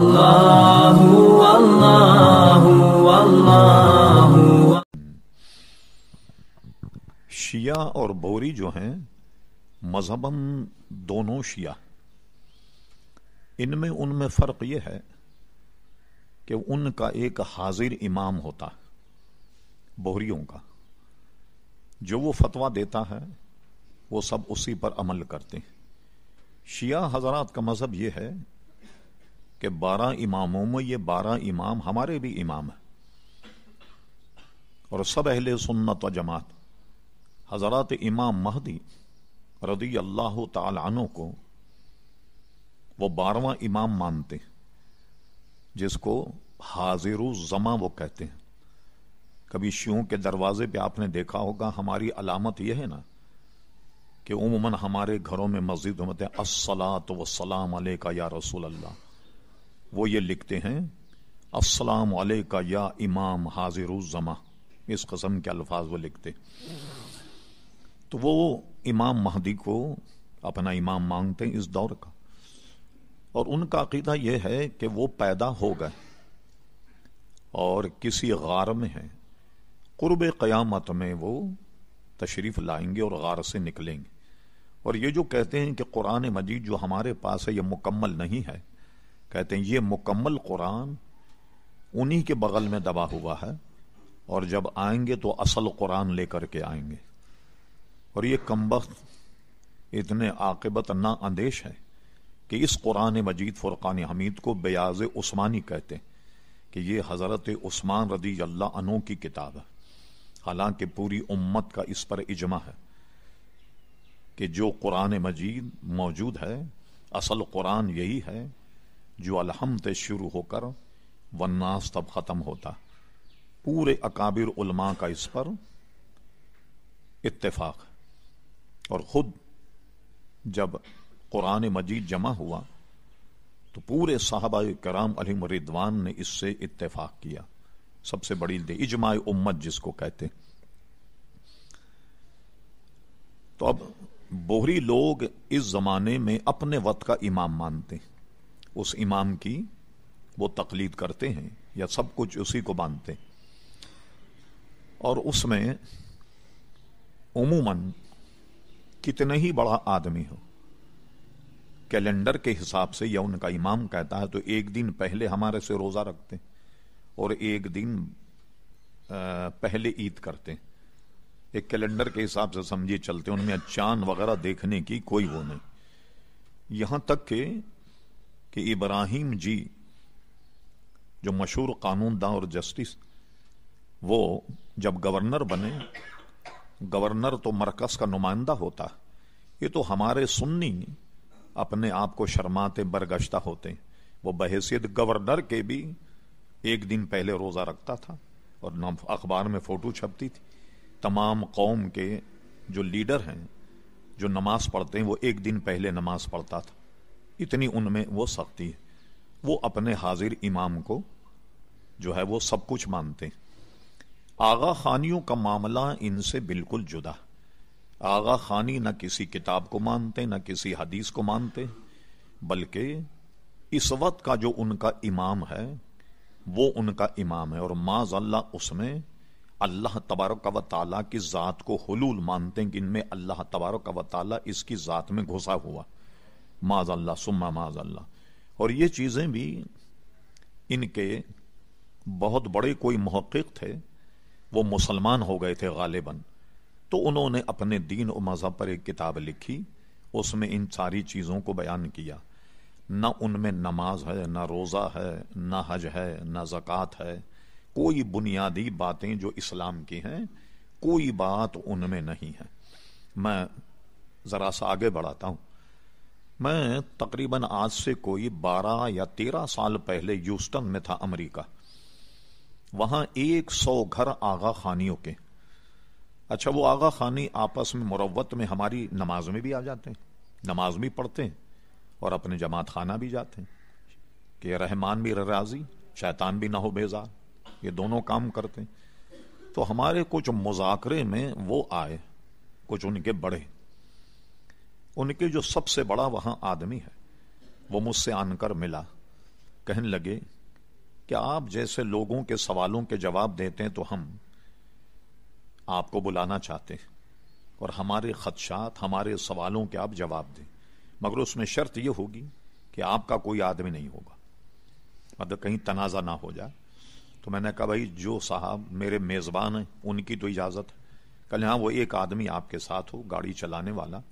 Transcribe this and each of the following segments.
الله शिया और बोरी जो हैं मजहबन दोनों शिया इनमें उनमें फ़र्क यह है कि उनका एक हाजिर इमाम होता है बोहरियों का जो वो फतवा देता है वो सब उसी पर अमल करते हैं शिया हजरात का मज़हब यह है कि बारह इमामों में ये बारह इमाम हमारे भी इमाम हैं और सब अहले सुन्नत व जमात हजरत इमाम महदी रदी अल्लाह तु को वो बारवा इमाम मानते हैं जिसको हाजिर जमा वो कहते हैं कभी शियों के दरवाजे पे आपने देखा होगा हमारी अलामत यह है ना कि उमूमन हमारे घरों में मस्जिद होते तो असलात सलाम का या रसूल अल्लाह वो ये लिखते हैं अस्सलाम वालेका या इमाम हाजिरुज़मा इस कस्म के अल्फाज वो लिखते तो वो इमाम महदी को अपना इमाम मांगते हैं इस दौर का और उनका अकीदा यह है कि वो पैदा हो गए और किसी गार में है कुर्ब क़यामत में वो तशरीफ़ लाएंगे और गार से निकलेंगे और ये जो कहते हैं कि कुरान मजीद जो हमारे पास है ये मुकम्मल नहीं है कहते हैं ये मुकम्मल कुरान उन्हीं के बगल में दबा हुआ है और जब आएंगे तो असल कुरान लेकर के आएंगे और ये कमबख्त इतने आकबत ना अंदेश है कि इस कुरान मजीद फ़ुरक़ान हमीद को बयाज उस्मानी कहते हैं कि ये हज़रत उस्मान रदी अल्लाह अनों की किताब है हालांकि पूरी उम्मत का इस पर इजमा है कि जो कुरान मजीद मौजूद है असल कुरान यही है जो अलहमद शुरू होकर वन्नास तब ख़त्म होता पूरे अकाबिर उलमा का इस पर इतफाक और ख़ुद जब कुरान मजीद जमा हुआ तो पूरे साहबा कराम अली मरिदवान ने इससे इतफाक किया सबसे बड़ी दे इजमा उम्मत जिसको कहते तो अब बोहरी लोग इस जमाने में अपने वत का इमाम मानते हैं उस इमाम की वो तकलीद करते हैं या सब कुछ उसी को मानते हैं और उसमें उमूमन कितने ही बड़ा आदमी हो कैलेंडर के हिसाब से या उनका इमाम कहता है तो एक दिन पहले हमारे से रोज़ा रखते हैं और एक दिन पहले ईद करते हैं एक कैलेंडर के हिसाब से समझिए चलते उनमें चांद वगैरह देखने की कोई वो नहीं यहां तक के कि इब्राहिम जी जो मशहूर कानूनदां और जस्टिस वो जब गवर्नर बने गवर्नर तो मरकज़ का नुमाइंदा होता ये तो हमारे सुन्नी अपने आप को शर्माते बरगश्ता होते हैं वो बहसीत गवर्नर के भी एक दिन पहले रोज़ा रखता था और नाम अखबार में फ़ोटो छपती थी तमाम कौम के जो लीडर हैं जो नमाज़ पढ़ते हैं वो एक दिन पहले नमाज़ पढ़ता था इतनी उनमें वो सख्ती वो अपने हाजिर इमाम को जो है वो सब कुछ मानते आगा खानियों का मामला इनसे बिल्कुल जुदा आगा खानी ना किसी किताब को मानते ना किसी हदीस को मानते बल्कि इस वक्त का जो उनका इमाम है वो उनका इमाम है और माजल्ला उसमें अल्लाह तबारक व ताली की ज़ात को हलूल मानते हैं कि इनमें अल्लाह तबारक व ताली इसकी ज़ात में घुसा हुआ अल्लाह सुम्मा माजल्ला और ये चीज़ें भी इनके बहुत बड़े कोई महक़ थे वो मुसलमान हो गए थे गालिबा तो उन्होंने अपने दीन और मज़हब पर एक किताब लिखी उसमें इन सारी चीज़ों को बयान किया ना उनमें नमाज है ना रोज़ा है ना हज है ना ज़क़़त है कोई बुनियादी बातें जो इस्लाम की हैं कोई बात उनमें नहीं है मैं ज़रा सा आगे बढ़ाता हूँ मैं तकरीबन आज से कोई बारह या तेरह साल पहले यूस्टन में था अमेरिका वहां एक सौ घर आगा खानियों के अच्छा वो आगा खानी आपस में मुरवत में हमारी नमाज में भी आ जाते हैं नमाज भी पढ़ते हैं और अपने जमात खाना भी जाते हैं कि रहमान भी राजी शैतान भी ना हो बेजार ये दोनों काम करते हैं तो हमारे कुछ मुजाकरे में वो आए कुछ उनके बढ़े उनके जो सबसे बड़ा वहां आदमी है वो मुझसे आनकर मिला कहने लगे कि आप जैसे लोगों के सवालों के जवाब देते हैं तो हम आपको बुलाना चाहते हैं और हमारे खदशात हमारे सवालों के आप जवाब दें मगर उसमें शर्त यह होगी कि आपका कोई आदमी नहीं होगा मतलब कहीं तनाज़ा ना हो जाए तो मैंने कहा भाई जो साहब मेरे मेज़बान हैं उनकी तो इजाज़त है कल यहां वो एक आदमी आपके साथ हो गाड़ी चलाने वाला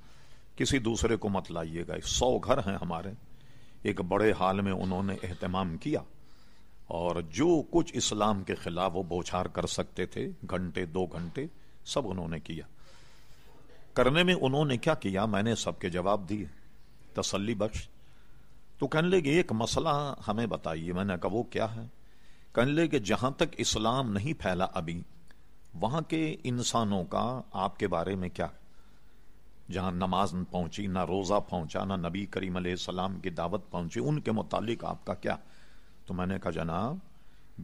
किसी दूसरे को मत लाइएगा सौ घर हैं हमारे एक बड़े हाल में उन्होंने एहतमाम किया और जो कुछ इस्लाम के खिलाफ वो बोछार कर सकते थे घंटे दो घंटे सब उन्होंने किया करने में उन्होंने क्या किया मैंने सबके जवाब दिए तसल्ली बख्श तो कहने लगे एक मसला हमें बताइए मैंने कहा वो क्या है कहने लगे जहां तक इस्लाम नहीं फैला अभी वहां के इंसानों का आपके बारे में क्या है जहाँ नमाज पहुंची ना रोज़ा पहुंचा ना नबी करीम सलाम की दावत पहुंची उनके मुतालिक आपका क्या तो मैंने कहा जनाब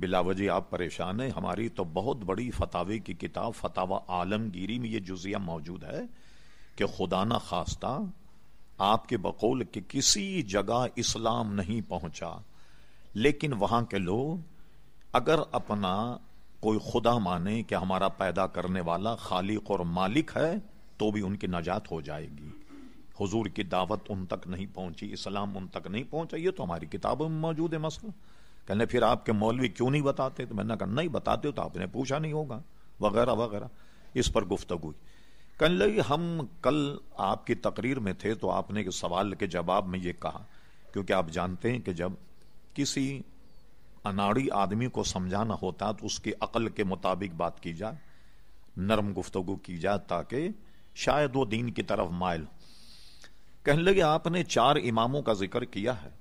बिलावजी आप परेशान हैं हमारी तो बहुत बड़ी फतावे की किताब फतावा आलमगीरी में ये जुजिया मौजूद है कि खुदा न खास्ता आपके बकौल के किसी जगह इस्लाम नहीं पहुंचा लेकिन वहाँ के लोग अगर अपना कोई खुदा माने कि हमारा पैदा करने वाला खालिक और मालिक है तो भी उनकी नजात हो जाएगी हुजूर की दावत उन तक नहीं पहुंची इस्लाम उन तक नहीं पहुंचा ये तो हमारी किताबों में मौजूद है मसला कहने फिर आपके मौलवी क्यों नहीं बताते तो मैंने कहा नहीं बताते तो आपने पूछा नहीं होगा वगैरह वगैरह इस पर गुफ्तगु हुई कहने लगी हम कल आपकी तकरीर में थे तो आपने के सवाल के जवाब में ये कहा क्योंकि आप जानते हैं कि जब किसी अनाड़ी आदमी को समझाना होता तो उसकी अकल के मुताबिक बात की जाए नरम गुफ्तगु की जाए ताकि शायद वो दीन की तरफ मायल कहने लगे आपने चार इमामों का जिक्र किया है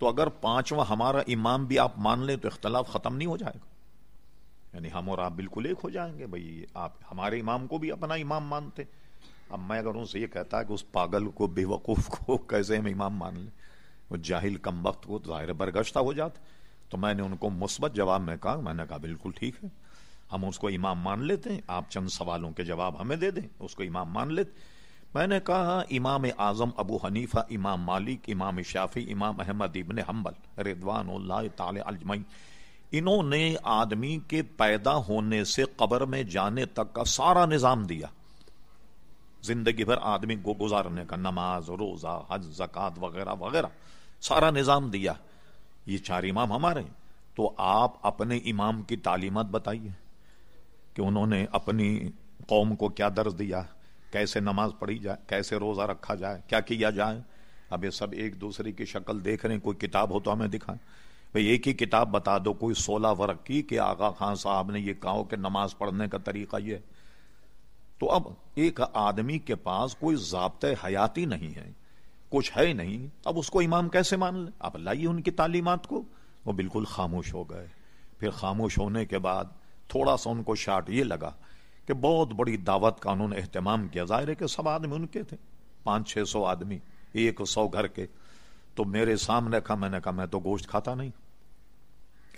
तो अगर पांचवा हमारा इमाम भी आप मान लें तो इख्तलाफ ख़त्म नहीं हो जाएगा यानी हम और आप बिल्कुल एक हो जाएंगे भाई आप हमारे इमाम को भी अपना इमाम मानते अब मैं अगर उनसे ये कहता कि उस पागल को बेवकूफ़ को कैसे हम इमाम मान लें वो जाहिल कम वक्त को ज़ाहिर बरगश्ता हो जाते तो मैंने उनको मुस्बत जवाब में कहा मैंने कहा बिल्कुल ठीक है हम उसको इमाम मान लेते हैं आप चंद सवालों के जवाब हमें दे दें उसको इमाम मान लेते मैंने कहा इमाम आज़म अबू हनीफा इमाम मालिक इमाम शाफी इमाम अहमद इबन हम्बल रिदवान तजमई इन्होंने आदमी के पैदा होने से कबर में जाने तक का सारा निज़ाम दिया जिंदगी भर आदमी को गुजारने का नमाज रोज़ा हज जक़ात वगैरह वगैरह सारा निज़ाम दिया ये चार इमाम हमारे तो आप अपने इमाम की तालीमत बताइए कि उन्होंने अपनी कौम को क्या दर्ज दिया कैसे नमाज पढ़ी जाए कैसे रोज़ा रखा जाए क्या किया जाए अब ये सब एक दूसरे की शक्ल देख रहे हैं कोई किताब हो तो हमें दिखाएं भाई एक ही किताब बता दो कोई सोलह वर्ग की कि आगा खान साहब ने ये कहा कि नमाज पढ़ने का तरीका ये तो अब एक आदमी के पास कोई जबत हयाती नहीं है कुछ है नहीं अब उसको इमाम कैसे मान ले अब लाइए उनकी तालीमत को वो बिल्कुल खामोश हो गए फिर खामोश होने के बाद थोड़ा सा उनको शार्ट ये लगा कि बहुत बड़ी दावत का उन्होंने एहतमाम किया जाहिर है कि सब आदमी उनके थे पांच छह सौ आदमी एक सौ घर के तो मेरे सामने कहा मैंने कहा मैं तो गोश्त खाता नहीं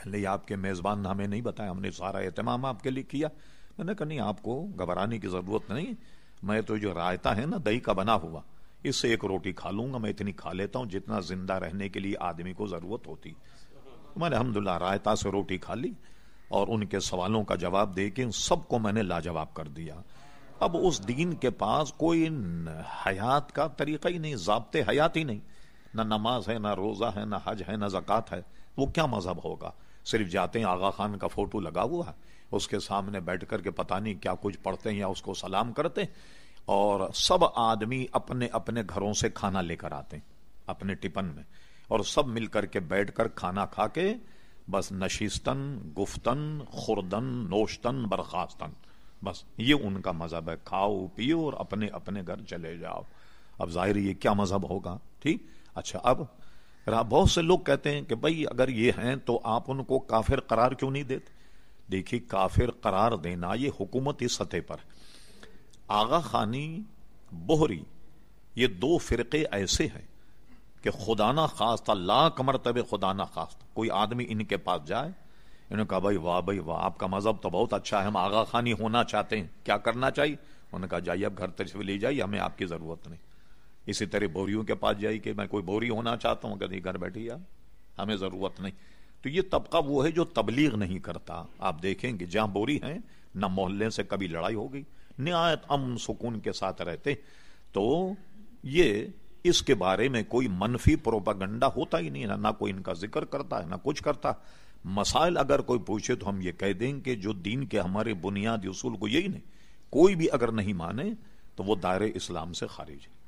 कहले आपके मेज़बान ने हमें नहीं बताया हमने सारा एहतमाम आपके लिए किया मैंने कहा नहीं आपको घबराने की ज़रूरत नहीं मैं तो जो रायता है ना दही का बना हुआ इससे एक रोटी खा लूंगा मैं इतनी खा लेता हूँ जितना जिंदा रहने के लिए आदमी को ज़रूरत होती तो मैंने अलहमदिल्ला रायता से रोटी खा ली और उनके सवालों का जवाब दे के उन सबको मैंने लाजवाब कर दिया अब उस दीन के पास कोई हयात का तरीका ही नहीं जबते हयात ही नहीं ना नमाज है ना रोज़ा है ना हज है ना जक़ात है वो क्या मज़हब होगा सिर्फ जाते हैं आगा खान का फ़ोटो लगा हुआ है उसके सामने बैठ कर के पता नहीं क्या कुछ पढ़ते हैं या उसको सलाम करते और सब आदमी अपने अपने घरों से खाना लेकर आते हैं अपने टिपन में और सब मिलकर के बैठ कर खाना खा के बस नशिस्तन गुफ्तन खुरदन नोशतन बर्खास्तन बस ये उनका मज़हब है खाओ पियो और अपने अपने घर चले जाओ अब जाहिर ये क्या मज़हब होगा ठीक अच्छा अब बहुत से लोग कहते हैं कि भाई अगर ये हैं तो आप उनको काफिर करार क्यों नहीं देते देखिए काफिर करार देना ये हुकूमती सतह पर आगा खानी बोहरी ये दो फिरके ऐसे हैं कि खुदा ना खास था ला कमर तब खुदा ना खास था कोई आदमी इनके पास जाए इन्होंने कहा भाई वाह भाई वाह आपका मजहब तो बहुत अच्छा है हम आगा खानी होना चाहते हैं क्या करना चाहिए उन्होंने कहा जाइए आप घर तशरीफ ले जाइए हमें आपकी ज़रूरत नहीं इसी तरह बोरियों के पास जाइए कि मैं कोई बोरी होना चाहता हूँ कभी घर बैठी आप हमें ज़रूरत नहीं तो ये तबका वो है जो तबलीग नहीं करता आप देखेंगे जहां बोरी है ना मोहल्ले से कभी लड़ाई हो गई नहायत अम सुकून के साथ रहते तो ये इसके बारे में कोई मनफी प्रोपागंडा होता ही नहीं है ना कोई इनका जिक्र करता है ना कुछ करता मसाइल अगर कोई पूछे तो हम ये कह दें कि जो दीन के हमारे बुनियादी उसूल को यही नहीं कोई भी अगर नहीं माने तो वो दायरे इस्लाम से खारिज है